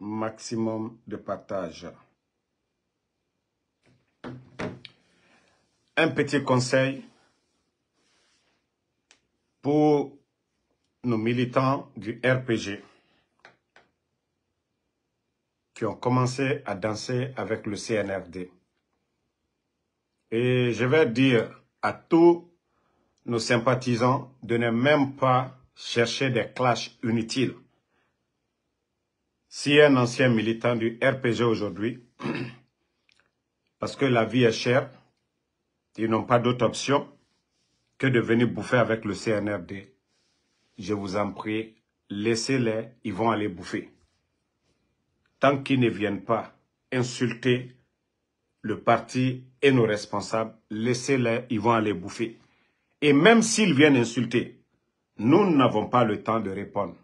maximum de partage. Un petit conseil pour nos militants du RPG qui ont commencé à danser avec le CNRD. Et je vais dire à tous nos sympathisants de ne même pas chercher des clashs inutiles. Si un ancien militant du RPG aujourd'hui, parce que la vie est chère, ils n'ont pas d'autre option que de venir bouffer avec le CNRD, je vous en prie, laissez-les, ils vont aller bouffer. Tant qu'ils ne viennent pas insulter le parti et nos responsables, laissez-les, ils vont aller bouffer. Et même s'ils viennent insulter, nous n'avons pas le temps de répondre.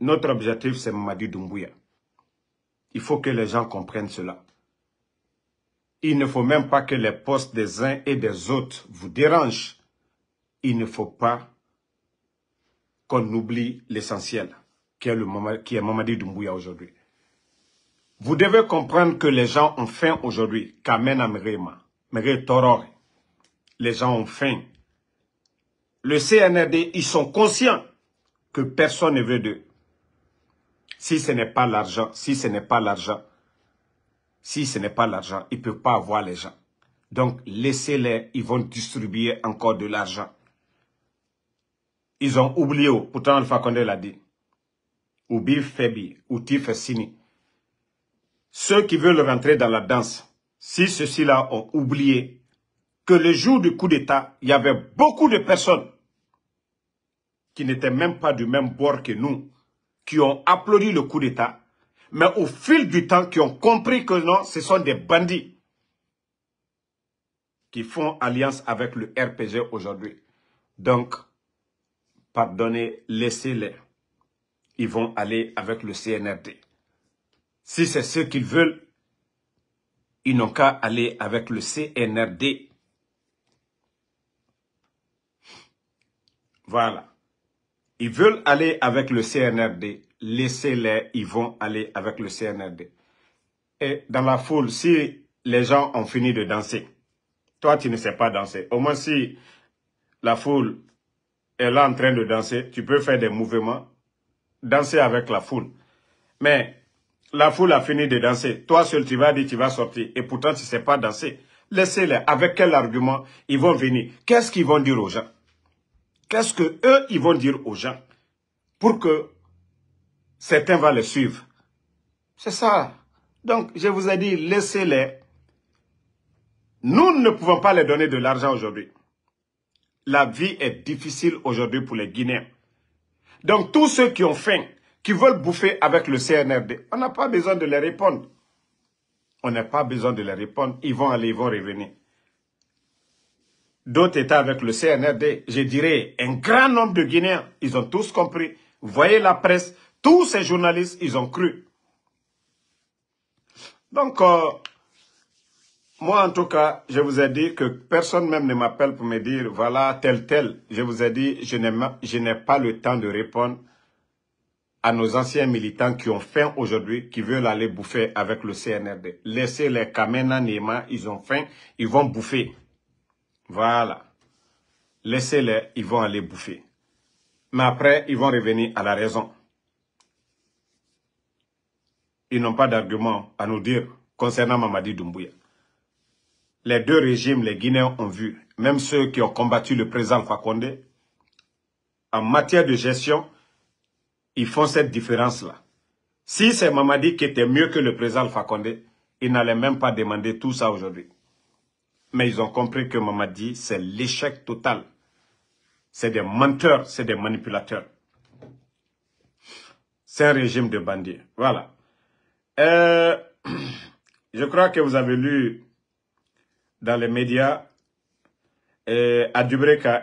Notre objectif, c'est Mamadi Doumbouya. Il faut que les gens comprennent cela. Il ne faut même pas que les postes des uns et des autres vous dérangent. Il ne faut pas qu'on oublie l'essentiel, qui est, qui est Mamadi Doumbouya aujourd'hui. Vous devez comprendre que les gens ont faim aujourd'hui. Kamena Merema, Mere Torore. Les gens ont faim. Le CNRD, ils sont conscients que personne ne veut d'eux. Si ce n'est pas l'argent, si ce n'est pas l'argent, si ce n'est pas l'argent, ils ne peuvent pas avoir les gens. Donc, laissez-les, ils vont distribuer encore de l'argent. Ils ont oublié, pourtant Alpha Condé l'a dit. Oubi Febi, Outi sini. Ceux qui veulent rentrer dans la danse, si ceux-ci-là ont oublié que le jour du coup d'État, il y avait beaucoup de personnes qui n'étaient même pas du même bord que nous, qui ont applaudi le coup d'État, mais au fil du temps, qui ont compris que non, ce sont des bandits qui font alliance avec le RPG aujourd'hui. Donc, pardonnez, laissez-les. Ils vont aller avec le CNRD. Si c'est ce qu'ils veulent, ils n'ont qu'à aller avec le CNRD. Voilà. Ils veulent aller avec le CNRD. Laissez-les, ils vont aller avec le CNRD. Et dans la foule, si les gens ont fini de danser, toi tu ne sais pas danser. Au moins si la foule est là en train de danser, tu peux faire des mouvements, danser avec la foule. Mais la foule a fini de danser. Toi seul, tu vas dire, tu vas sortir. Et pourtant, tu ne sais pas danser. Laissez-les. Avec quel argument ils vont venir Qu'est-ce qu'ils vont dire aux gens Qu'est-ce que eux ils vont dire aux gens pour que certains vont les suivre C'est ça. Donc, je vous ai dit, laissez-les. Nous ne pouvons pas les donner de l'argent aujourd'hui. La vie est difficile aujourd'hui pour les Guinéens. Donc, tous ceux qui ont faim, qui veulent bouffer avec le CNRD, on n'a pas besoin de les répondre. On n'a pas besoin de les répondre. Ils vont aller, ils vont revenir. D'autres États avec le CNRD, je dirais un grand nombre de Guinéens, ils ont tous compris. voyez la presse, tous ces journalistes, ils ont cru. Donc, euh, moi en tout cas, je vous ai dit que personne même ne m'appelle pour me dire, voilà, tel, tel. Je vous ai dit, je n'ai pas le temps de répondre à nos anciens militants qui ont faim aujourd'hui, qui veulent aller bouffer avec le CNRD. Laissez les Kamena Nema, ils ont faim, ils vont bouffer. Voilà. Laissez-les, ils vont aller bouffer. Mais après, ils vont revenir à la raison. Ils n'ont pas d'argument à nous dire concernant Mamadi Doumbouya. Les deux régimes, les Guinéens ont vu, même ceux qui ont combattu le président Fakonde, en matière de gestion, ils font cette différence-là. Si c'est Mamadi qui était mieux que le président Fakonde, ils n'allaient même pas demander tout ça aujourd'hui. Mais ils ont compris que Mamadi, c'est l'échec total. C'est des menteurs, c'est des manipulateurs. C'est un régime de bandits. Voilà. Euh, je crois que vous avez lu dans les médias euh, à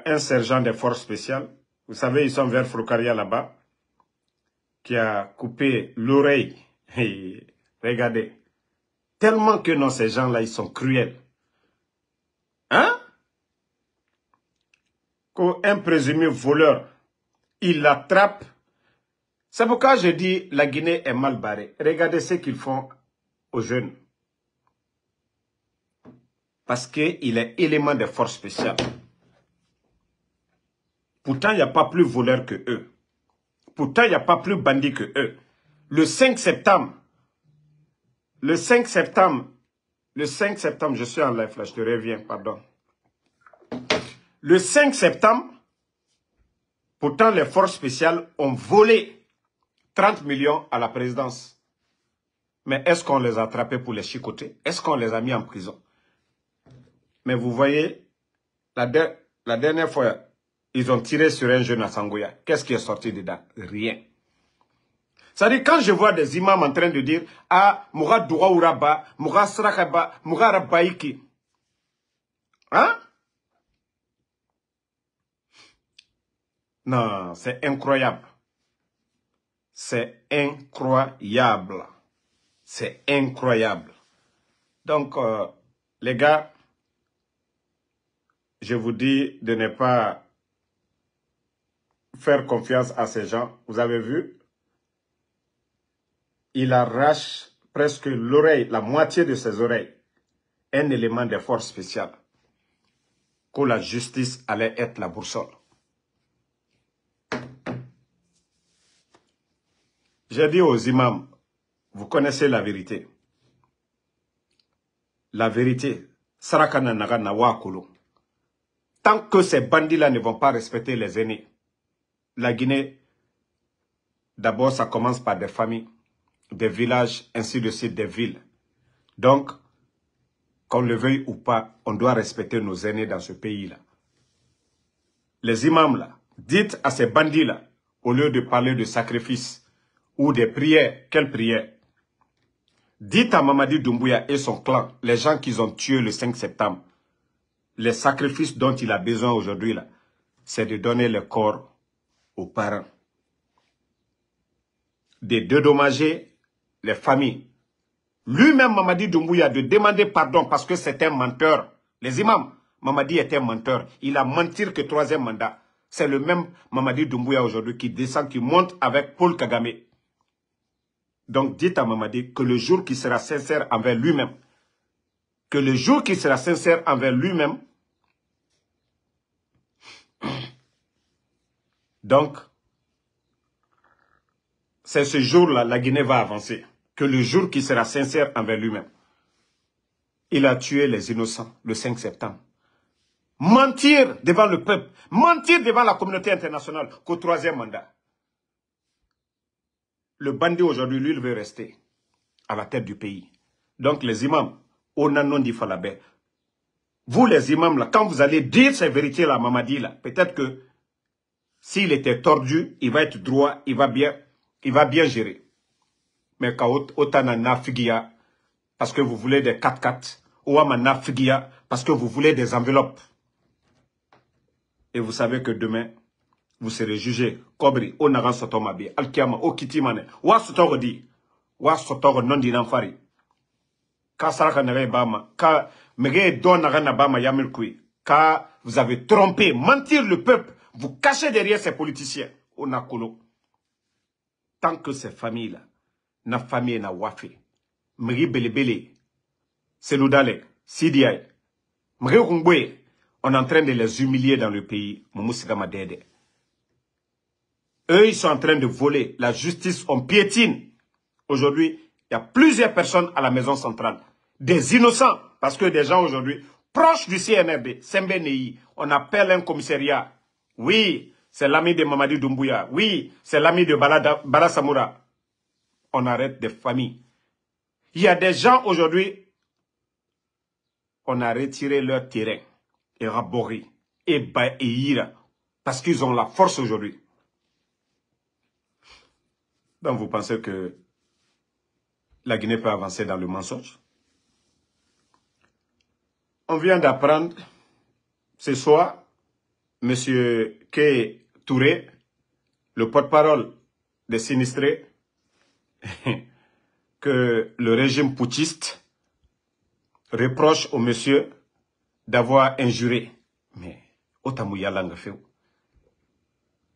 un sergent des forces spéciales. Vous savez, ils sont vers Froukaria là-bas, qui a coupé l'oreille. Regardez. Tellement que non, ces gens-là, ils sont cruels. Hein Qu'un présumé voleur, il l'attrape. C'est pourquoi je dis la Guinée est mal barrée. Regardez ce qu'ils font aux jeunes. Parce qu'il est élément des forces spéciales. Pourtant, il n'y a pas plus voleur que eux. Pourtant, il n'y a pas plus bandits que eux. Le 5 septembre, le 5 septembre, le 5 septembre, je suis en live là, je te reviens, pardon. Le 5 septembre, pourtant les forces spéciales ont volé 30 millions à la présidence. Mais est-ce qu'on les a attrapés pour les chicoter Est-ce qu'on les a mis en prison Mais vous voyez, la, dernière fois, ils ont tiré sur un jeune à Sangoya. Qu'est-ce qui est sorti dedans Rien. C'est-à-dire, quand je vois des imams en train de dire Ah, Moura Doura Raba, Moura Srakaba, Moura Hein Non, c'est incroyable. C'est incroyable. C'est incroyable. Donc, euh, les gars, je vous dis de ne pas faire confiance à ces gens. Vous avez vu il arrache presque l'oreille, la moitié de ses oreilles, un élément des forces spéciales, que la justice allait être la boursole. J'ai dit aux imams, vous connaissez la vérité. La vérité, Tant que ces bandits-là ne vont pas respecter les aînés, la Guinée, d'abord ça commence par des familles des villages, ainsi de suite, des villes. Donc, qu'on le veuille ou pas, on doit respecter nos aînés dans ce pays-là. Les imams, là, dites à ces bandits-là, au lieu de parler de sacrifices ou des prières, quelles prières Dites à Mamadi Doumbouya et son clan, les gens qu'ils ont tués le 5 septembre, les sacrifices dont il a besoin aujourd'hui, là, c'est de donner le corps aux parents, de dédommager les familles. Lui-même, Mamadi Doumbouya, de demander pardon parce que c'est un menteur. Les imams, Mamadi est un menteur. Il a menti que troisième mandat. C'est le même Mamadi Doumbouya aujourd'hui qui descend, qui monte avec Paul Kagame. Donc dites à Mamadi que le jour qui sera sincère envers lui-même, que le jour qui sera sincère envers lui-même, donc c'est ce jour-là la Guinée va avancer, que le jour qui sera sincère envers lui-même. Il a tué les innocents le 5 septembre. Mentir devant le peuple, mentir devant la communauté internationale qu'au troisième mandat. Le bandit aujourd'hui, lui, il veut rester à la tête du pays. Donc les imams, on a non dit Falabé. Vous les imams, là, quand vous allez dire ces vérités-là, Mamadi, là, peut-être que s'il était tordu, il va être droit, il va bien, il va bien gérer. Mais quand otana na figia, parce que vous voulez des 4 4 ou à figia, parce que vous voulez des enveloppes. Et vous savez que demain, vous serez jugé. Kobri, o nagan sotomabi, alkiama, o kitimane. Wa sotoro di. Wa sotoro non di nanfari. Ka saraka bama. Ka mege don Bama nabama yamil kui. Ka vous avez trompé, mentir le peuple. Vous cachez derrière ces politiciens. Onakolo tant que ces familles-là, na famille na mri mri on est en train de les humilier dans le pays, Dede. Eux, ils sont en train de voler la justice, on piétine. Aujourd'hui, il y a plusieurs personnes à la maison centrale, des innocents, parce que des gens aujourd'hui, proches du CNRD, on appelle un commissariat. Oui, c'est l'ami de Mamadi Doumbouya. Oui, c'est l'ami de Bala, Samoura. On arrête des familles. Il y a des gens aujourd'hui, on a retiré leur terrain, et Rabori, et Baïra, parce qu'ils ont la force aujourd'hui. Donc vous pensez que la Guinée peut avancer dans le mensonge On vient d'apprendre ce soir, Monsieur K. Touré, le porte-parole des sinistrés, que le régime poutiste reproche au monsieur d'avoir injuré. Mais,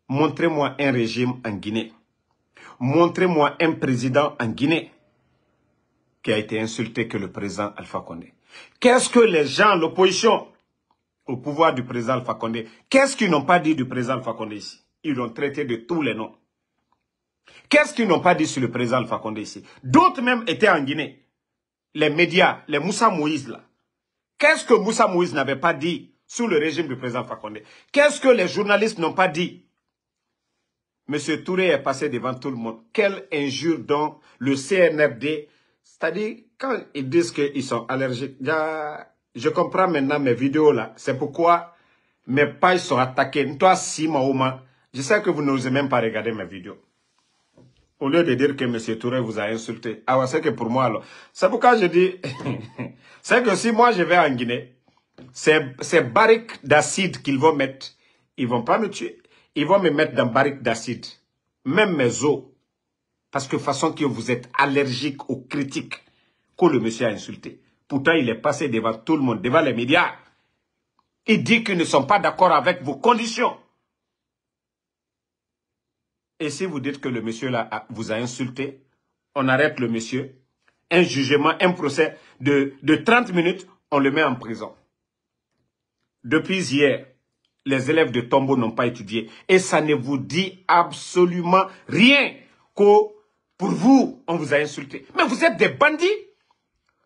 montrez-moi un régime en Guinée. Montrez-moi un président en Guinée qui a été insulté que le président Alpha Condé. Qu'est-ce que les gens, l'opposition, au pouvoir du président Fakonde. Qu'est-ce qu'ils n'ont pas dit du président Fakonde ici Ils l'ont traité de tous les noms. Qu'est-ce qu'ils n'ont pas dit sur le président Fakonde ici D'autres même étaient en Guinée. Les médias, les Moussa Moïse là. Qu'est-ce que Moussa Moïse n'avait pas dit sous le régime du président Fakonde Qu'est-ce que les journalistes n'ont pas dit Monsieur Touré est passé devant tout le monde. Quelle injure dans le CNRD, c'est-à-dire quand ils disent qu'ils sont allergiques, je comprends maintenant mes vidéos là. C'est pourquoi mes pages sont attaquées. Toi, si Mahoma, je sais que vous n'osez même pas regarder mes vidéos. Au lieu de dire que M. Touré vous a insulté. Ah c'est que pour moi alors. C'est pourquoi je dis, c'est que si moi je vais en Guinée, c'est barriques d'acide qu'ils vont mettre, ils vont pas me tuer. Ils vont me mettre dans barriques d'acide. Même mes os. Parce que façon que vous êtes allergique aux critiques que le monsieur a insulté. Pourtant, il est passé devant tout le monde, devant les médias. Il dit qu'ils ne sont pas d'accord avec vos conditions. Et si vous dites que le monsieur vous a insulté, on arrête le monsieur. Un jugement, un procès de, de 30 minutes, on le met en prison. Depuis hier, les élèves de Tombo n'ont pas étudié. Et ça ne vous dit absolument rien que pour vous, on vous a insulté. Mais vous êtes des bandits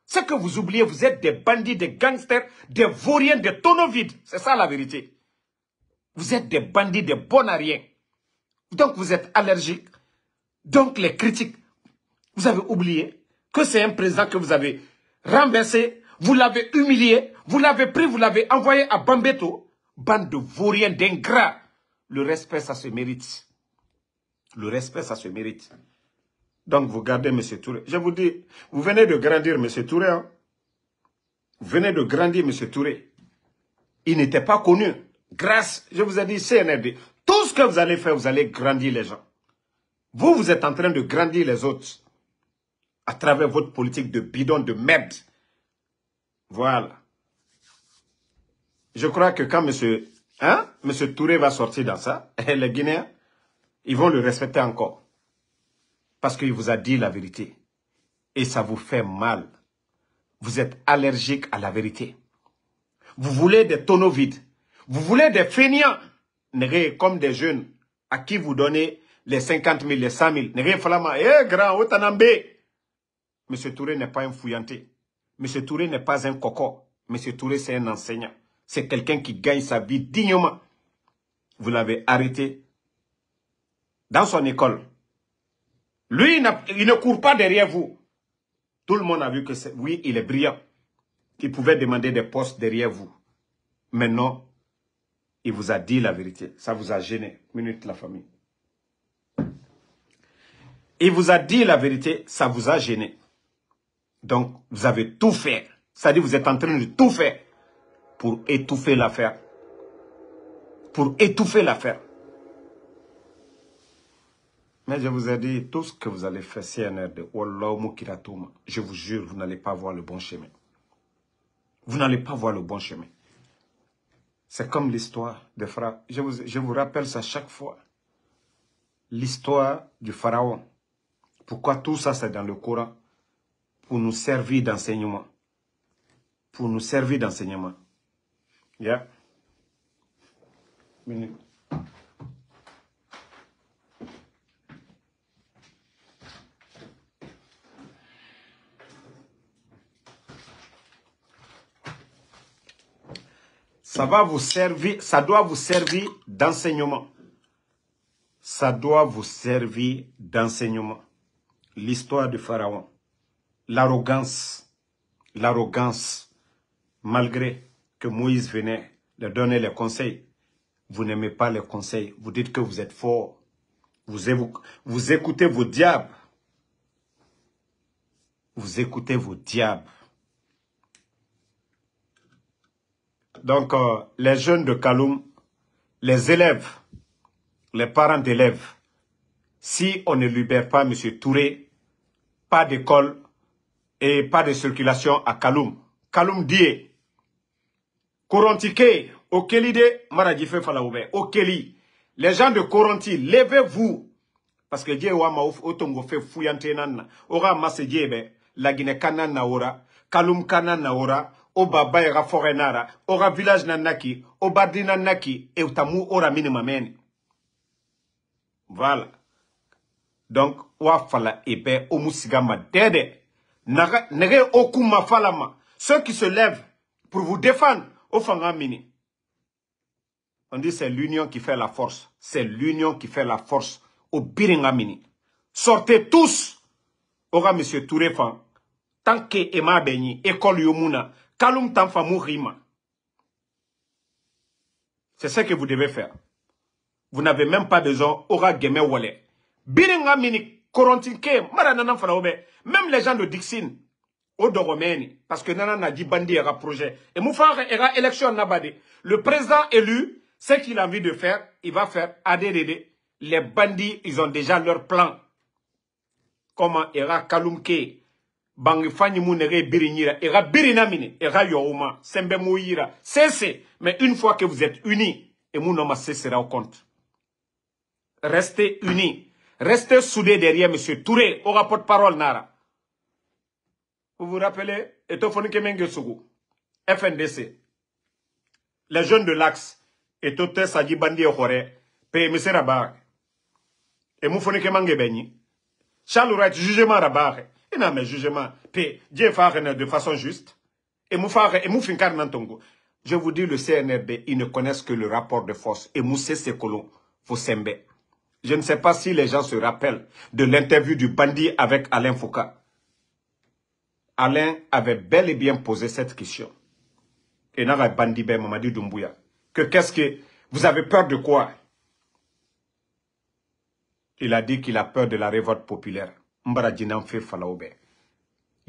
ce que vous oubliez, vous êtes des bandits, des gangsters, des vauriens, des tonneaux vides. C'est ça la vérité. Vous êtes des bandits, des bons Donc vous êtes allergiques. Donc les critiques, vous avez oublié que c'est un président que vous avez renversé, vous l'avez humilié, vous l'avez pris, vous l'avez envoyé à Bambeto. Bande de vauriens d'ingrats. Le respect, ça se mérite. Le respect, ça se mérite. Donc vous gardez M. Touré. Je vous dis, vous venez de grandir M. Touré. Hein. Vous venez de grandir M. Touré. Il n'était pas connu. Grâce, je vous ai dit, CNRD. Tout ce que vous allez faire, vous allez grandir les gens. Vous, vous êtes en train de grandir les autres. À travers votre politique de bidon, de merde. Voilà. Je crois que quand Monsieur Hein, M. Touré va sortir dans ça, les Guinéens, ils vont le respecter encore parce qu'il vous a dit la vérité. Et ça vous fait mal. Vous êtes allergique à la vérité. Vous voulez des tonneaux vides. Vous voulez des fainéants. Comme des jeunes à qui vous donnez les 50 000, les 100 000. N'est-ce eh grand, otanambe. Monsieur Touré n'est pas un fouillanté. Monsieur Touré n'est pas un coco. Monsieur Touré, c'est un enseignant. C'est quelqu'un qui gagne sa vie dignement. Vous l'avez arrêté dans son école. Lui, il, ne court pas derrière vous. Tout le monde a vu que, oui, il est brillant. Il pouvait demander des postes derrière vous. Maintenant, il vous a dit la vérité. Ça vous a gêné. Minute, la famille. Il vous a dit la vérité. Ça vous a gêné. Donc, vous avez tout fait. Ça à dire vous êtes en train de tout faire pour étouffer l'affaire. Pour étouffer l'affaire. Mais je vous ai dit, tout ce que vous allez faire, CNRD, je vous jure, vous n'allez pas voir le bon chemin. Vous n'allez pas voir le bon chemin. C'est comme l'histoire de Pharaon. Je vous, je vous rappelle ça chaque fois. L'histoire du Pharaon. Pourquoi tout ça, c'est dans le Coran Pour nous servir d'enseignement. Pour nous servir d'enseignement. Yeah. Minute. Ça va vous servir, ça doit vous servir d'enseignement. Ça doit vous servir d'enseignement. L'histoire du pharaon, l'arrogance, l'arrogance, malgré que Moïse venait de donner les conseils, vous n'aimez pas les conseils, vous dites que vous êtes fort, vous écoutez vos diables, vous écoutez vos diables. donc euh, les jeunes de Kaloum, les élèves, les parents d'élèves, si on ne libère pas M. Touré, pas d'école et pas de circulation à Kaloum. Kaloum dit, Korontike, Okeli de Maradife Falaoube, Okeli, les gens de Koronti, levez-vous. Parce que Dieu wa maouf otongo fe fouyante Ora masé Dieu, la Guinée kanan na ora, Kaloum kanan oba Babaïra forenara au village nanaki, au obadi et naki au e utamu ora minimamene voilà donc wa fala ebe omusigama dede nege okuma falama ceux qui se lèvent pour vous défendre au fangamini on dit c'est l'union qui fait la force c'est l'union qui fait la force au mini. sortez tous ora monsieur Touré tant que ema beni, école yomuna Kalum C'est ce que vous devez faire. Vous n'avez même pas besoin. Aura Geme Wale. Biringa Mini Korontinke. Même les gens de Dixine. Odoromeni. Parce que Nana Nadi Bandi era projet. Et Moufar era élection Le président élu, ce qu'il a envie de faire, il va faire ADDD. Les bandits, ils ont déjà leur plan. Comment era Kaloumke? bangi fani munere birinira biri birina mine biri sembe muira c'est mais une fois que vous êtes unis et mon nom cessera au compte restez unis restez soudés derrière monsieur Touré au rapport de parole nara vous vous rappelez etofoni kemenge FNDC les jeunes de l'axe et totes saji bandi okore monsieur rabar et mufoni foni benyi Charles Wright jugement rabar je de façon juste et je vous dis le CNRD ils ne connaissent que le rapport de force et Sekolo, Fosembe je ne sais pas si les gens se rappellent de l'interview du bandit avec Alain Foucault Alain avait bel et bien posé cette question et le bandit ben Mamadi Doumbouya que qu'est-ce que vous avez peur de quoi il a dit qu'il a peur de la révolte populaire mbarajindan fe falaw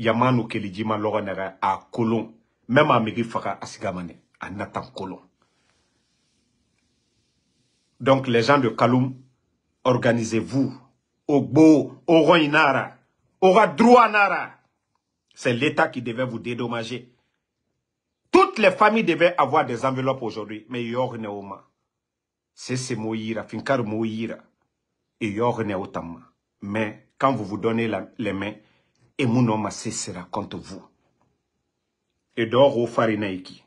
yamanu kelijima lɔgɔ nɛgɛ a kolon même à migi asigamane. a kolon donc les gens de Kaloum, organisez-vous ogbo roi nara oga droit nara c'est l'état qui devait vous dédommager toutes les familles devaient avoir des enveloppes aujourd'hui mais yorne oma c'est ce finkar moyira et yorne Tama mais quand vous vous donnez la, les mains, et mon sera contre vous. Et d'or Naiki.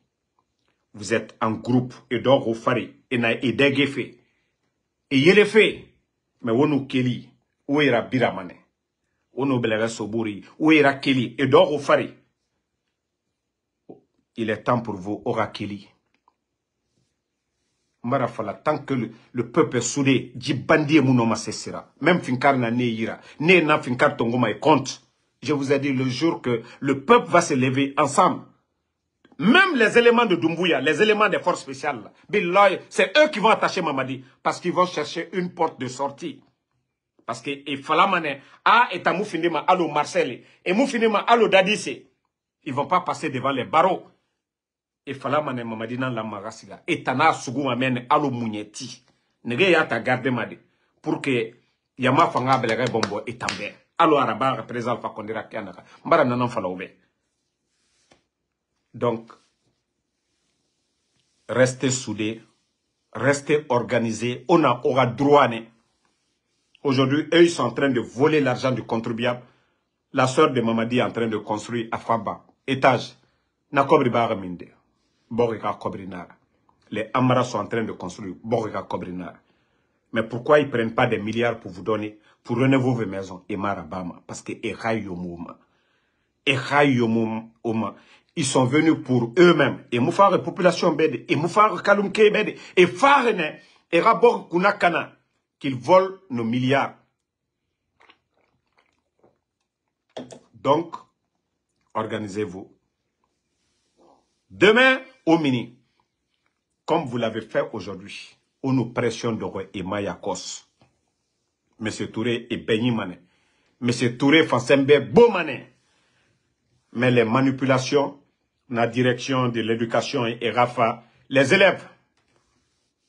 Vous êtes en groupe, et d'or au fari, et na Et fait, mais on keli, ou era biramane. On obéira ou keli, et d'or fari. Il est temps pour vous, aura keli. Marafala, tant que le, peuple est soudé jibandi mounoma cessera même car na ne ne na finkar tongoma mai compte je vous ai dit le jour que le peuple va se lever ensemble même les éléments de Dumbuya, les éléments des forces spéciales, c'est eux qui vont attacher Mamadi parce qu'ils vont chercher une porte de sortie. Parce que et Falamane ah et Tamoufinema allo Marcel et Moufinema Allo Dadisse. Ils vont pas passer devant les barreaux e falama ne mamadina la magasiga etana sugu amene alo munyeti nege ya ta garde made pour que yama fanga belega e bombo et tambe alo araba président fa kondira kanaka mbara nanan fala donc restez soudés restez organisés on a aura droit aujourd'hui eux ils sont en train de voler l'argent du contribuable la sœur de Mamadi est en train de construire à Faba étage nakobri minde Borika Kobrina. Les Amara sont en train de construire Borika Kobrina. Mais pourquoi ils ne prennent pas des milliards pour vous donner, pour renouveler vos maisons et Marabama Parce que ils sont venus pour eux-mêmes. Et Moufar population Bede. et Moufar Kalumke Bede. et Farene, et Rabor Kunakana, qu'ils volent nos milliards. Donc, organisez-vous Demain, au mini, comme vous l'avez fait aujourd'hui, on nous pressionne de Emma Kos, M. Touré et Benny Monsieur M. Touré Fassembe Beaumané. Mais les manipulations, la direction de l'éducation et Rafa, les élèves,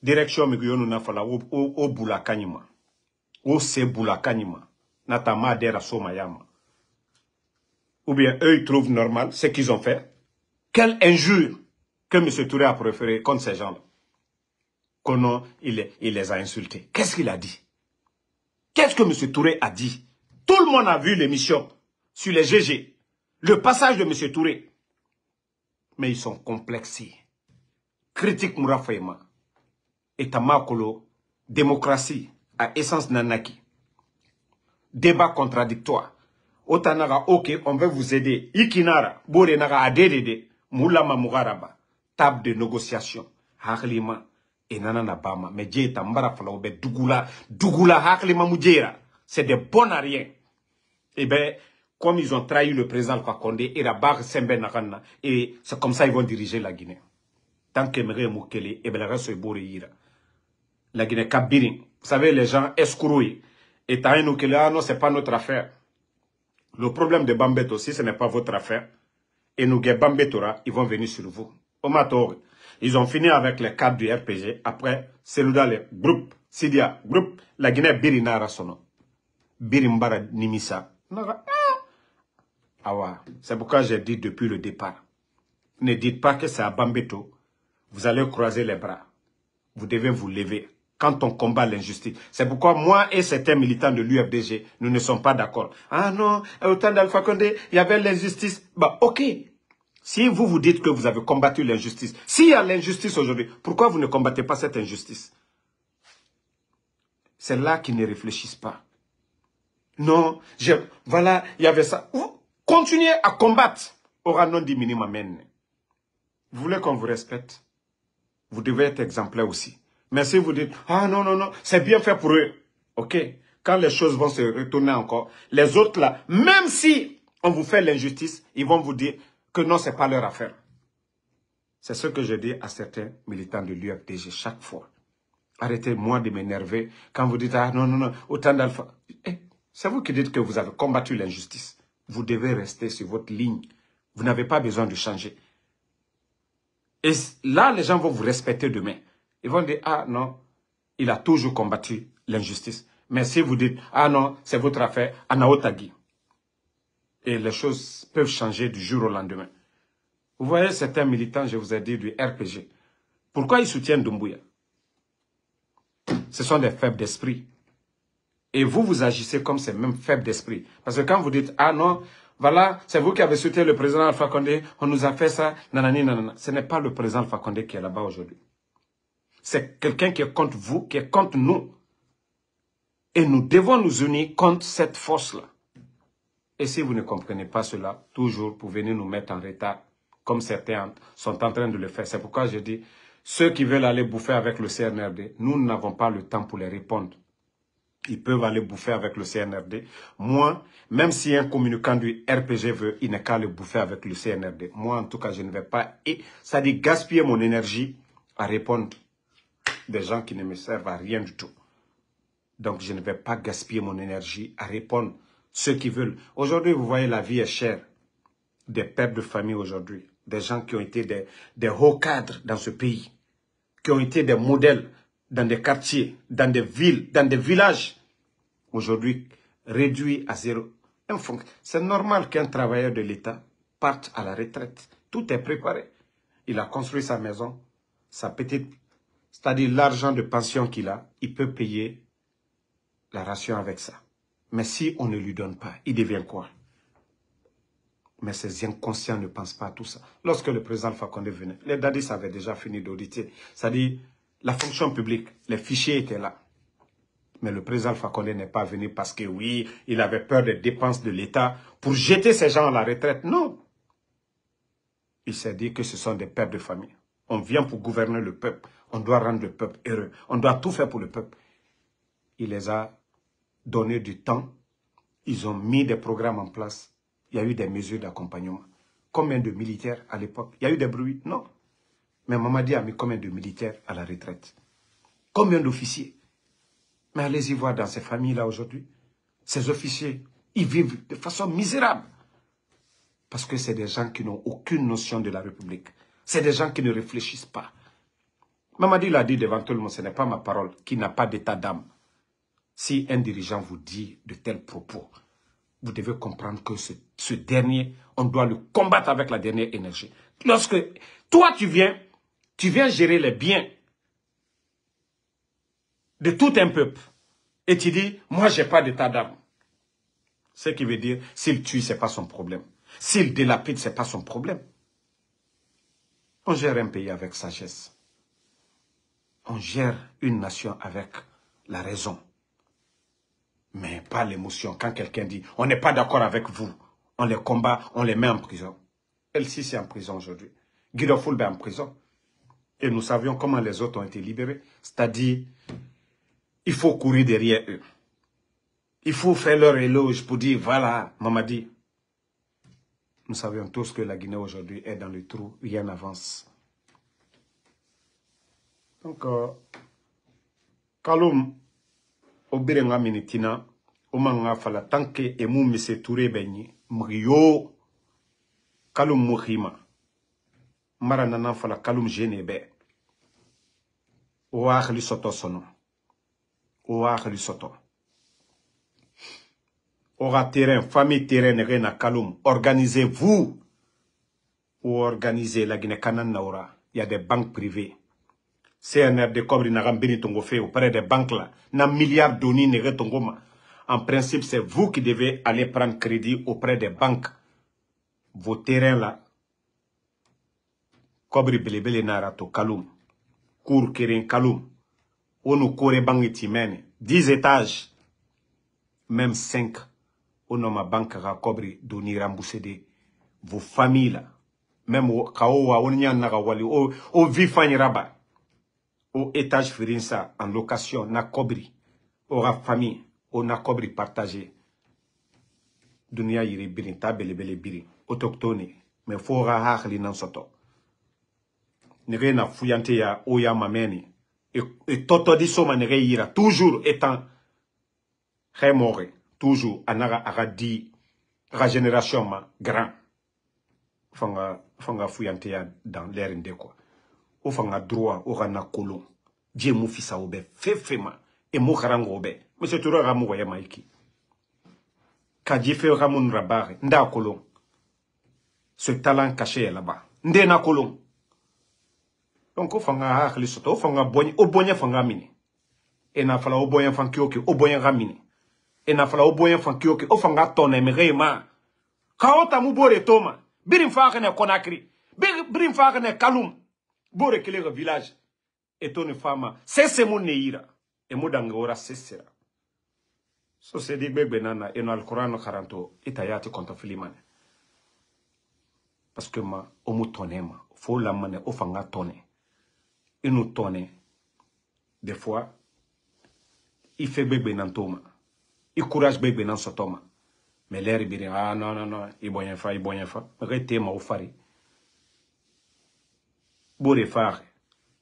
direction Miguel Nafala, au Boulakanima, au Kanima, Natama Dera Somayama. Ou bien eux, ils trouvent normal ce qu'ils ont fait. Quelle injure que M. Touré a préféré contre ces gens-là. Qu'on il, il les a insultés. Qu'est-ce qu'il a dit Qu'est-ce que M. Touré a dit Tout le monde a vu l'émission sur les GG. Le passage de M. Touré. Mais ils sont complexés. Critique Mourafayma. Et Tamakolo. Démocratie à essence nanaki. Débat contradictoire. Otanaga, ok, on veut vous aider. Ikinara, Borenaga, ADDD. Moulama Mugaraba, table de négociation, Haklima et Nanana Bama, mais Djeta Mbarafalaoube, Dougoula, Dougoula Haklima Moudjera, c'est des bons à rien. Eh bien, comme ils ont trahi le président Condé et Rabar Sembe Nakana, et c'est comme ça qu'ils vont diriger la Guinée. Tant que Moukele, et eh bien, le La Guinée Kabirin, vous savez, les gens escrouillent. Et un Taïnoukele, ah non, c'est pas notre affaire. Le problème de Bambet aussi, ce n'est pas votre affaire et Bambe Bambetora, ils vont venir sur vous. Ils ont fini avec les cadres du RPG. Après, c'est le groupe, Sidia, groupe, la Guinée, Birinara sono. Birimbara Nimisa. Ah. ah ouais. C'est pourquoi j'ai dit depuis le départ. Ne dites pas que c'est à Bambeto. Vous allez croiser les bras. Vous devez vous lever quand on combat l'injustice. C'est pourquoi moi et certains militants de l'UFDG, nous ne sommes pas d'accord. Ah non, au temps d'Alpha Condé, il y avait l'injustice. Bah ok, si vous vous dites que vous avez combattu l'injustice, s'il y a l'injustice aujourd'hui, pourquoi vous ne combattez pas cette injustice C'est là qu'ils ne réfléchissent pas. Non, voilà, il y avait ça. continuez à combattre. Aura non Vous voulez qu'on vous respecte Vous devez être exemplaire aussi. Mais si vous dites, ah non, non, non, c'est bien fait pour eux. OK Quand les choses vont se retourner encore, les autres là, même si on vous fait l'injustice, ils vont vous dire que non, ce n'est pas leur affaire. C'est ce que je dis à certains militants de l'UFDG chaque fois. Arrêtez-moi de m'énerver quand vous dites, ah non, non, non, autant d'alpha. Eh, c'est vous qui dites que vous avez combattu l'injustice. Vous devez rester sur votre ligne. Vous n'avez pas besoin de changer. Et là, les gens vont vous respecter demain. Ils vont dire, ah non, il a toujours combattu l'injustice. Mais si vous dites, ah non, c'est votre affaire, Anaotagi. Et les choses peuvent changer du jour au lendemain. Vous voyez certains militants, je vous ai dit, du RPG. Pourquoi ils soutiennent Doumbouya Ce sont des faibles d'esprit. Et vous, vous agissez comme ces mêmes faibles d'esprit. Parce que quand vous dites, ah non, voilà, c'est vous qui avez soutenu le président Alpha Condé, on nous a fait ça, nanani, nanana. Ce n'est pas le président Alpha Condé qui est là-bas aujourd'hui. C'est quelqu'un qui est contre vous, qui est contre nous. Et nous devons nous unir contre cette force-là. Et si vous ne comprenez pas cela, toujours pour venir nous mettre en retard, comme certains sont en train de le faire. C'est pourquoi je dis, ceux qui veulent aller bouffer avec le CNRD, nous n'avons pas le temps pour les répondre. Ils peuvent aller bouffer avec le CNRD. Moi, même si un communicant du RPG veut, il n'est qu'à le bouffer avec le CNRD. Moi, en tout cas, je ne vais pas, et, ça dit gaspiller mon énergie à répondre des gens qui ne me servent à rien du tout. Donc, je ne vais pas gaspiller mon énergie à répondre ceux qui veulent. Aujourd'hui, vous voyez, la vie est chère. Des pères de famille aujourd'hui, des gens qui ont été des, hauts cadres dans ce pays, qui ont été des modèles dans des quartiers, dans des villes, dans des villages, aujourd'hui réduits à zéro. C'est normal qu'un travailleur de l'État parte à la retraite. Tout est préparé. Il a construit sa maison, sa petite c'est-à-dire l'argent de pension qu'il a, il peut payer la ration avec ça. Mais si on ne lui donne pas, il devient quoi Mais ses inconscients ne pensent pas à tout ça. Lorsque le président Fakonde venait, les dadis avaient déjà fini d'auditer. C'est-à-dire, la fonction publique, les fichiers étaient là. Mais le président Fakonde n'est pas venu parce que oui, il avait peur des dépenses de l'État pour jeter ces gens à la retraite. Non Il s'est dit que ce sont des pères de famille. On vient pour gouverner le peuple. On doit rendre le peuple heureux. On doit tout faire pour le peuple. Il les a donné du temps. Ils ont mis des programmes en place. Il y a eu des mesures d'accompagnement. Combien de militaires à l'époque Il y a eu des bruits Non. Mais Mamadi a mis combien de militaires à la retraite Combien d'officiers Mais allez-y voir dans ces familles-là aujourd'hui. Ces officiers, ils vivent de façon misérable. Parce que c'est des gens qui n'ont aucune notion de la République. C'est des gens qui ne réfléchissent pas. Mamadi l'a dit devant tout le monde, ce n'est pas ma parole, qui n'a pas d'état d'âme. Si un dirigeant vous dit de tels propos, vous devez comprendre que ce, dernier, on doit le combattre avec la dernière énergie. Lorsque toi, tu viens, tu viens gérer les biens de tout un peuple. Et tu dis, moi, j'ai pas d'état d'âme. Ce qui veut dire, s'il tue, c'est pas son problème. S'il délapide, c'est pas son problème. On gère un pays avec sagesse on gère une nation avec la raison, mais pas l'émotion. Quand quelqu'un dit « on n'est pas d'accord avec vous », on les combat, on les met en prison. Elle-ci, c'est en prison aujourd'hui. Guido Fulbe est en prison. Et nous savions comment les autres ont été libérés. C'est-à-dire, il faut courir derrière eux. Il faut faire leur éloge pour dire, voilà, dit. Nous savions tous que la Guinée aujourd'hui est dans le trou, rien n'avance donc euh, Kaloum, au Minitina, nga fala Tanke que e mun be se ture bɛ ɲi fala kalo Genebe, bɛ o Sono. sɔtɔ Soto. o aura terrain, famille terrain, rena kalum. Organisez-vous ou organisez la Guinée-Canan Naura. Il y a des banques privées. C'est de kobri n'a mbeni tongo fait auprès des banques là na milliard doni nege tongo ma en principe c'est vous qui devez aller prendre crédit auprès des banques vos terrains là kobri belebele nara to kalum kur On kalum onu kore bangi timene 10 étages même 5 a ma banque ga kobri doni rembourser de vos familles là même kaowa gens qui wali o, o au étage firinsa en location na kobri famille au na kobri partagé dunia yiri birin Belebiri, birin autochtone mais fora ora nan soto. nege na fuyante ya oya Et mamɛ ni e tɔtɔdi so yira toujours étant xɛ toujours anara aradi a ma grand fanga fanga fuyante ya dans l'air de o fanga droit o gana kolon je mu fisa obe bɛ fefema e mo garango bɛ monsieur tura ga mo ya maiki ka je fe ga mun rabare nda kolon ce talent caché là-bas nde na kolon donc o fanga hakli soto o bonye o bonye fanga mini e na fala o bonye fan kioki o bonye ga mini e na fala o bonye fan kioki o fanga e me rema e ka o mu bore toma birin fa ne konakri birin fa ne kalum bore le village Etone fama sese neira e sesera so dit bébé nana eno alqur'ano karanto itayati e konto filimane parce que ma omu tonema fo l'amener, mane. Ofanga tone inu e tone des fois il fait bébé toma i courage gbegbe sotoma mais l'air dit, ah non non non borefare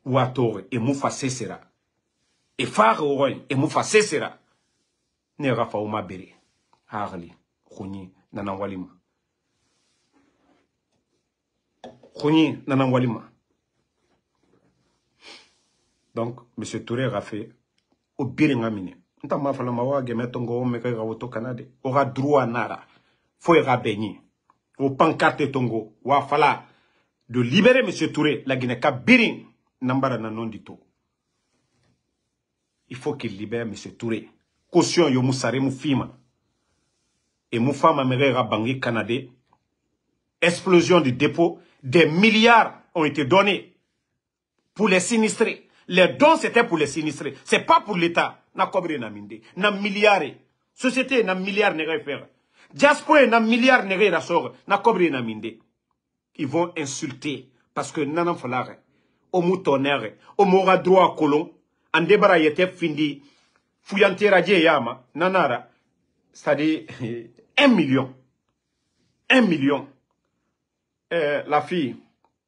watore emufa sesera efare oroy emufa sesera ne rafa uma bere harli khuni nana walima khunyi nana walima donc monsieur touré rafe au bere ngamine nta mafala mawa gemetongo omeka ga woto kanade Canada, aura droit nara fo rabeni au o pancarte tongo wa fala de libérer M. Touré, la Guinée nom Nambara tout. Il faut qu'il libère M. Touré. Caution yo moussare moufima. Et moufama merera bangi canadien. Explosion du dépôt. Des milliards ont été donnés pour les sinistrés. Les dons, c'était pour les sinistrés. C'est pas pour l'État. Na y na minde. Na milliards. Société na milliards n'a faire. Diaspora na milliards n'a rien na kobri na minde ils vont insulter. Parce que nanan Falare, Omu au mora Droit Colon, Andebara Yete Findi, Fouyantera Yama, Nanara, c'est-à-dire un million. Un million. Euh, la fille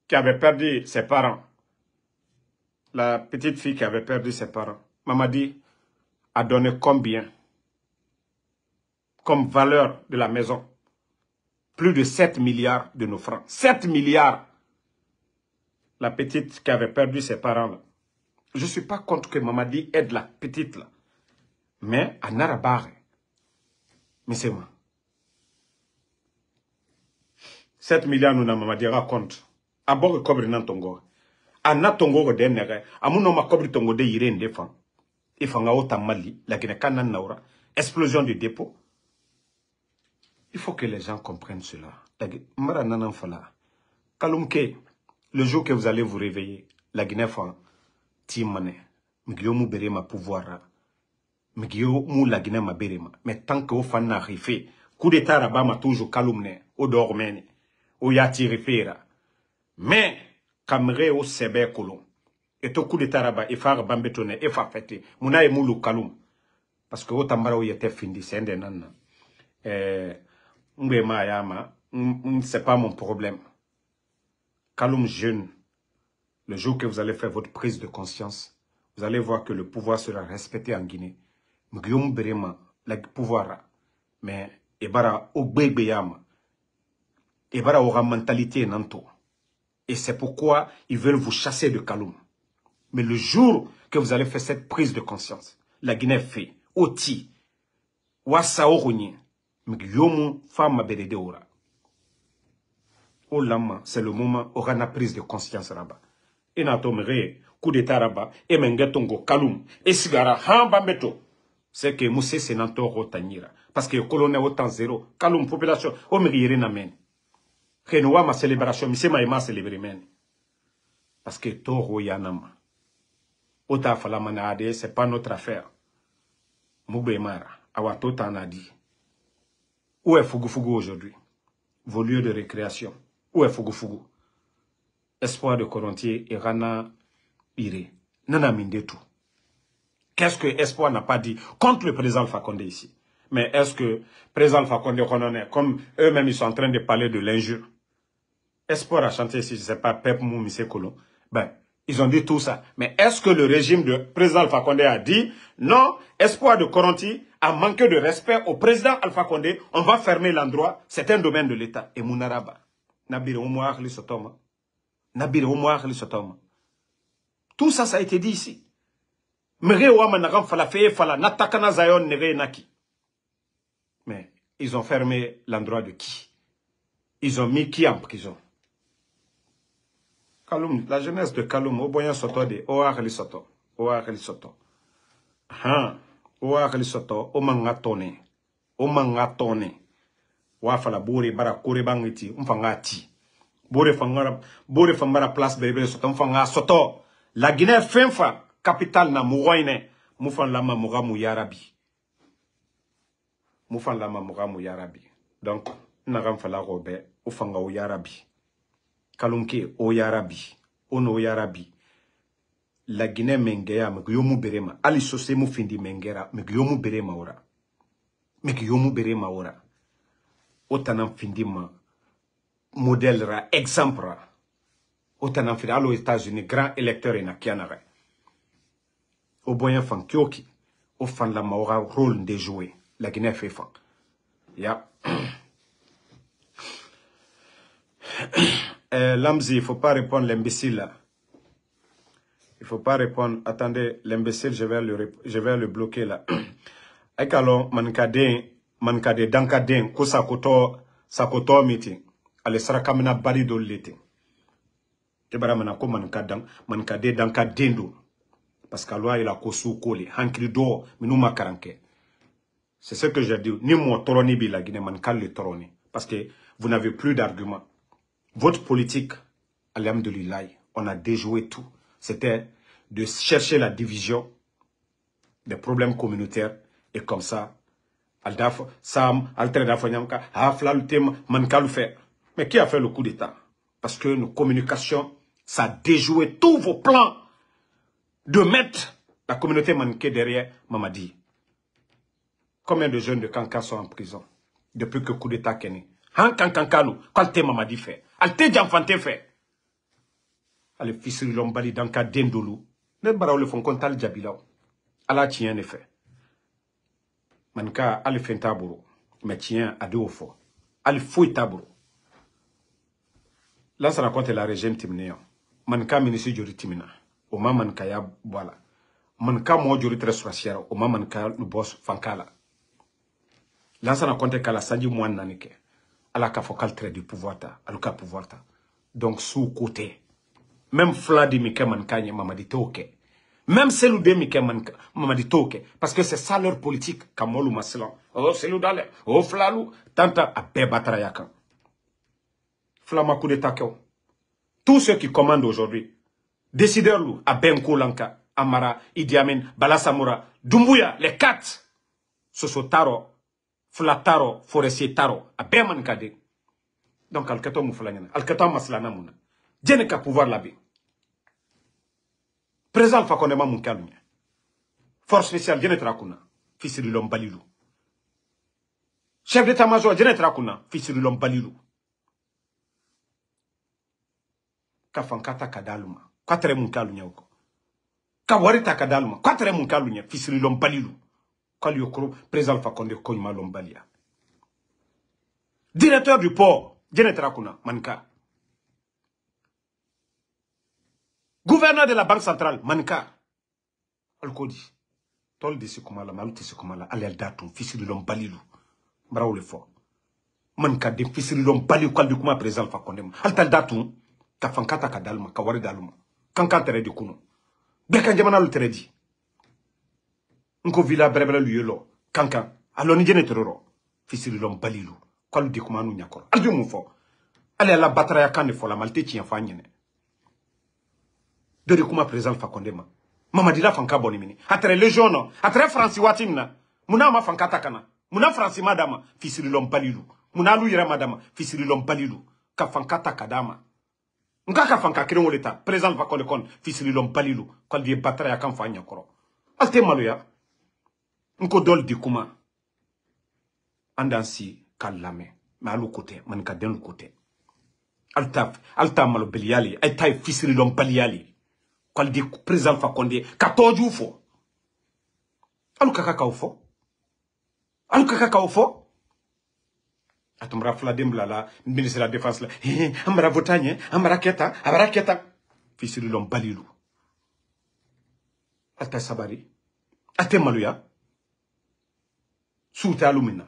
qui avait perdu ses parents, la petite fille qui avait perdu ses parents, dit, a donné combien comme valeur de la maison plus de 7 milliards de nos francs. 7 milliards La petite qui avait perdu ses parents. Je ne suis pas contre que Mamadi aide la petite là. Mais à Narabare, hein. mais c'est moi. 7 milliards nous n'avons Mamadi raconte. À bord cobre nan À na tongo de À mon nom à cobre tongo de yire Il Ifanga o mali. La Guinée, naura. Explosion du dépôt. Il faut que les gens comprennent cela. Kalumke, le jour que vous allez vous réveiller, la Guinée fa mgio berema pouvoir, la Guinée ma Mais tant que vous coup d'état m'a toujours kalumne, au au yati Mais, kamre sebe Et au coup d'état fete, Parce que c'est un euh, Mbe Mayama, c'est pas mon problème. Kaloum jeune, le jour que vous allez faire votre prise de conscience, vous allez voir que le pouvoir sera respecté en Guinée. Mgium le pouvoir, mais Ebara et Ebara aura mentalité Nanto. Et c'est pourquoi ils veulent vous chasser de Kaloum. Mais le jour que vous allez faire cette prise de conscience, la Guinée fait, Oti, migi yomu fama berede ora o lama c'est le moment on a prise de conscience raba e na to coup d'état raba e menge tongo kalum et sigara hamba meto c'est que muse c'est toro tanira parce que le colonel temps zéro kalum population o migi na men ma célébration mise ma ma célébré men parce que toro yanama o ta fala ade c'est pas notre affaire mugbe awa to tanadi où est Fougou aujourd'hui Vos lieux de récréation. Où est Fougou Espoir de Corontier et Rana Iré. Nana tout. Qu'est-ce que Espoir n'a pas dit contre le président Fakonde ici Mais est-ce que président Fakonde, comme eux-mêmes, ils sont en train de parler de l'injure Espoir a chanté, ici, je ne sais pas, Pep Moumise Colon. Ben, ils ont dit tout ça. Mais est-ce que le régime de président Alpha Condé a dit non, espoir de Coranti a manqué de respect au président Alpha Condé, on va fermer l'endroit, c'est un domaine de l'État. Et Mounaraba, Nabir Tout ça, ça a été dit ici. Mais ils ont fermé l'endroit de qui Ils ont mis qui en prison Kaloum, la jeunesse de Kaloum, au boyen soto de, au akali soto, au akali soto. Han, au akali soto, au manga tone, au manga tone. Wafala bore bara kore bangiti, umfangati. Bore fangara, bore fangara place bebe soto, umfanga soto. La Guinée fenfa, capitale na mouroine, moufan lama mouramu yarabi. Moufan lama mouramu yarabi. Donc, n'a fala robe, ufanga yarabi. kalonke o yarabi ono yarabi la guinée mengeya meki yo mu bere ma hali sose mu findi mengera meki yo mu bere ma ora meki yo mu bere ma ora o tanan findi ma modèle ra exemple ra o tanan findi hali o états-unis grand électeur ena kianara o bonya fan kioki o fan la maora rôle nde joué la guinée fe fan ya yeah. Eh, Lamzi, il ne faut pas répondre l'imbécile. Il ne faut pas répondre. Attendez, l'imbécile, je, vais le, je vais le bloquer là. Ekalo, mankade, mankade, dankade, kusakoto sakoto miti. Ale Je bari je mankade, Parce que loi, il a C'est ce que je dis. Ni moi toroni toroni. Parce que vous n'avez plus d'arguments. Votre politique, de Lilaï, on a déjoué tout. C'était de chercher la division des problèmes communautaires et comme ça, Sam, Mais qui a fait le coup d'État Parce que nos communications, ça a déjoué tous vos plans de mettre la communauté Manke derrière Mamadi. Combien de jeunes de Kanka sont en prison depuis que coup d'État est né hein, Quand Mamadi fait Al te djam fan te fe. Ale fisri lom bali dan ka dendo lou. Net bara ou le fon konta al diabi la ou. Ala tiyen ne fe. Manika ale fen tabouro. Me tiyen ade ou fo. Ale fuy tabouro. Lan sa nakonte la rejen timne yo. Manika menisi jori timina. Oman manika ya bo la. Manika moun jori treswa siyara. Oman manika nou bos fankala. Lan sa nakonte kala sanji mwan nanike. ala k'a fɔ k'ale tɛrɛ di pouvoir ta ale pouvoir ta donc sous côté, même fila di min kɛ maninka ɲɛ mamadi même selu de mi kɛ maninka mamadi t'o kɛ parce que c'est ça leur politique ka mɔlu ma silan o oh, selu dalɛ o oh, filalu tanta a bɛɛ à kan filama coup d'état kɛ tous ceux qui commandent aujourd'hui décideurs lu a bɛn lanka amara idi amin bala samura dumbuya les quatre sosotaro fla taro taro a bien donc alikɛtɔ mun fɔla maslana muna. masilana pouvoir pouvoir président Fakonema Moukalunya. force spéciale jɛnɛ trakuna. balilu chef d'état major jɛnɛ trakuna. fils de balilu Kafankata kadaluma. Quatre ka Quatre moukalunya, k'a tɛrɛ quatre kali président fakonde ko malombalia. lombalia directeur du port jene Rakuna, manka gouverneur de la banque centrale manka alkodi tol de kumala mal tisi kumala alel datum fisiri lombalilu marawle fo manka de fisiri lombali kali kuma président fakonde altal datum ka fankata ka dalma ka wari dalma kankan de di Be bekan jamana nko vila bɛrɛbɛrɛ lu ye kankan a toro rɔ fisirilɔn bali k'alu de kuma n'u ɲakɔrɔ ali bɛ mun fɔ ale yala bataraya ya de fɔla de kuma mamadila fanka boni nin mini a le légion nɔ franci watimna faransi ma fanka ta ka na munna faransi ma d'a ma lu munna ka fanka ta ka nka ka fanka kelen o de ta président fakɔle kɔn fisirilɔn bali lu k'alu ye kan fɔ an ɲɛkɔrɔ ali maloya nko dol di kuma andansi kalame si k'a lamɛn mɛ den ko tɛ alta ko tɛ hali ta malobaliya le ayi ta ye fisirilɔnbaliya le kalidi fa konde ka tɔɔju fɔ hali ka ka k'aw fɔ hali ka ka k'aw fɔ a tun la ministre de la défense la an bara amra ɲɛ amra keta kɛ tan a bara kɛ tan fisirilɔnbali lo a tɛ sabari a tɛ maloya su ta alu minna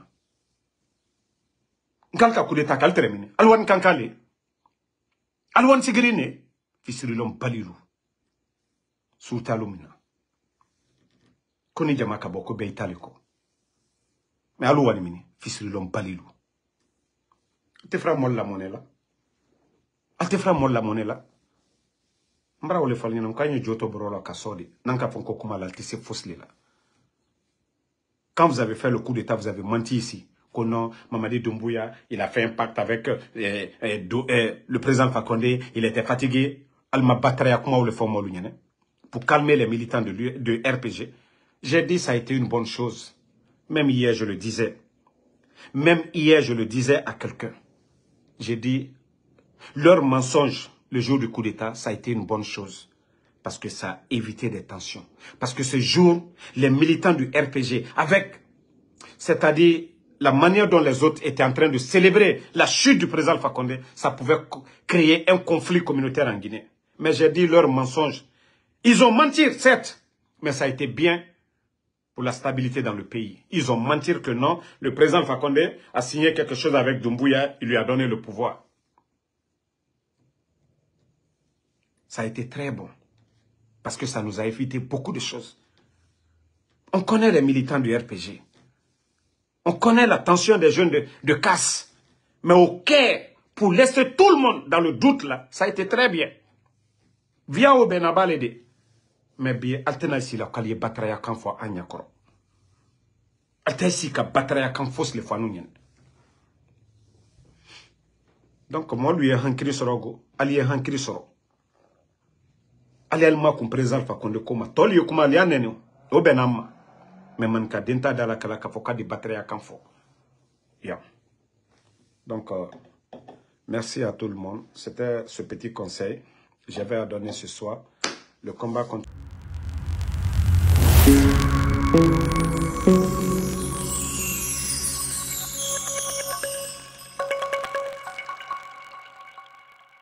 nkan ka kudeta kal termine alwan kankale alwan sigirine fisirilon balilu su ta koni jama ka bɔ ko bɛɛ itali mini fisirilon balilu te fra monela ate fra monela mbara wole fal ɲɛna joto bɔrɔ la ka sɔ de n'an ka fɔ Quand vous avez fait le coup d'État, vous avez menti ici. Conan, Mamadi Doumbouya, il a fait un pacte avec eh, eh, eh, le président Fakonde, il était fatigué. Alma ou le Pour calmer les militants de, de RPG, j'ai dit ça a été une bonne chose. Même hier, je le disais. Même hier, je le disais à quelqu'un. J'ai dit, leur mensonge le jour du coup d'État, ça a été une bonne chose. Parce que ça a évité des tensions. Parce que ce jour, les militants du RPG, avec, c'est-à-dire la manière dont les autres étaient en train de célébrer la chute du président Fakonde, ça pouvait créer un conflit communautaire en Guinée. Mais j'ai dit leur mensonge. Ils ont menti, certes, mais ça a été bien pour la stabilité dans le pays. Ils ont menti que non, le président Fakonde a signé quelque chose avec Dumbuya, il lui a donné le pouvoir. Ça a été très bon. Parce que ça nous a évité beaucoup de choses. On connaît les militants du RPG. On connaît la tension des jeunes de, de casse. Mais au cœur, pour laisser tout le monde dans le doute, là, ça a été très bien. Via au Mais bien, alternative, la kalie batraya kan anyakoro. Alternative, ka batraya kan fos le fo Donc, moi, lui, est un cri sorogo. Ali, un allez elle m'a Alpha elle ma tɔli ye kuma ali y'a nɛni o Mais n ma la kala k'a batterie à di batɛrɛya ya donc euh, merci à tout le monde c'était ce petit conseil j'avais à donner ce soir le combat contre